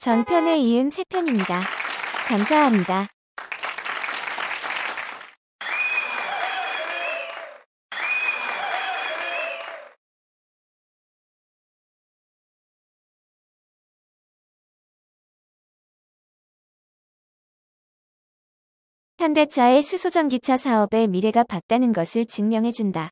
전편에 이은 3편입니다. 감사합니다. 현대차의 수소전기차 사업의 미래가 밝다는 것을 증명해준다.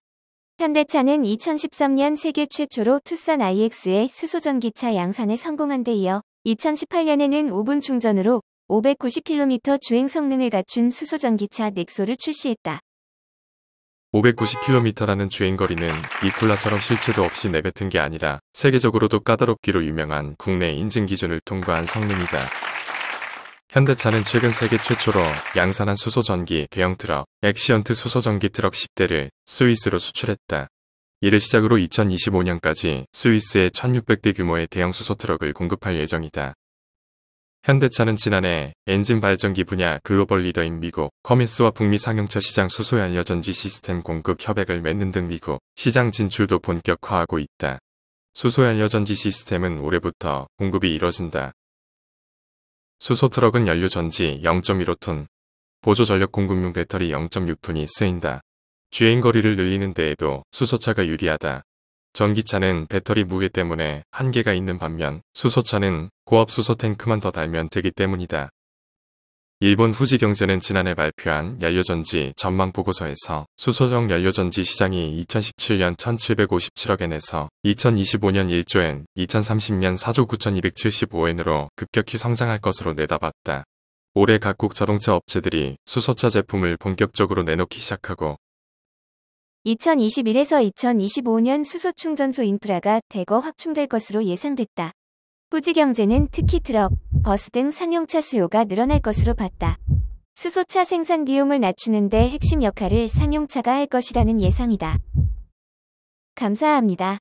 현대차는 2013년 세계 최초로 투싼 iX의 수소전기차 양산에 성공한 데 이어 2018년에는 5분 충전으로 590km 주행 성능을 갖춘 수소전기차 넥소를 출시했다. 590km라는 주행거리는 이콜라처럼 실체도 없이 내뱉은 게 아니라 세계적으로도 까다롭기로 유명한 국내 인증 기준을 통과한 성능이다. 현대차는 최근 세계 최초로 양산한 수소전기 대형 트럭, 액시언트 수소전기 트럭 10대를 스위스로 수출했다. 이를 시작으로 2025년까지 스위스의 1600대 규모의 대형 수소 트럭을 공급할 예정이다. 현대차는 지난해 엔진 발전기 분야 글로벌 리더인 미국 커미스와 북미 상용차 시장 수소 연료전지 시스템 공급 협약을 맺는 등 미국 시장 진출도 본격화하고 있다. 수소 연료전지 시스템은 올해부터 공급이 이뤄진다. 수소 트럭은 연료전지 0.15톤, 보조 전력 공급용 배터리 0.6톤이 쓰인다. 주행거리를 늘리는 데에도 수소차가 유리하다. 전기차는 배터리 무게 때문에 한계가 있는 반면 수소차는 고압 수소 탱크만 더 달면 되기 때문이다. 일본 후지경제는 지난해 발표한 연료전지 전망 보고서에서 수소형 연료전지 시장이 2017년 1757억엔에서 2025년 1조엔, 2030년 4조 9275엔으로 급격히 성장할 것으로 내다봤다. 올해 각국 자동차 업체들이 수소차 제품을 본격적으로 내놓기 시작하고 2021에서 2025년 수소 충전소 인프라가 대거 확충될 것으로 예상됐다. 부지경제는 특히 트럭, 버스 등 상용차 수요가 늘어날 것으로 봤다. 수소차 생산 비용을 낮추는데 핵심 역할을 상용차가 할 것이라는 예상이다. 감사합니다.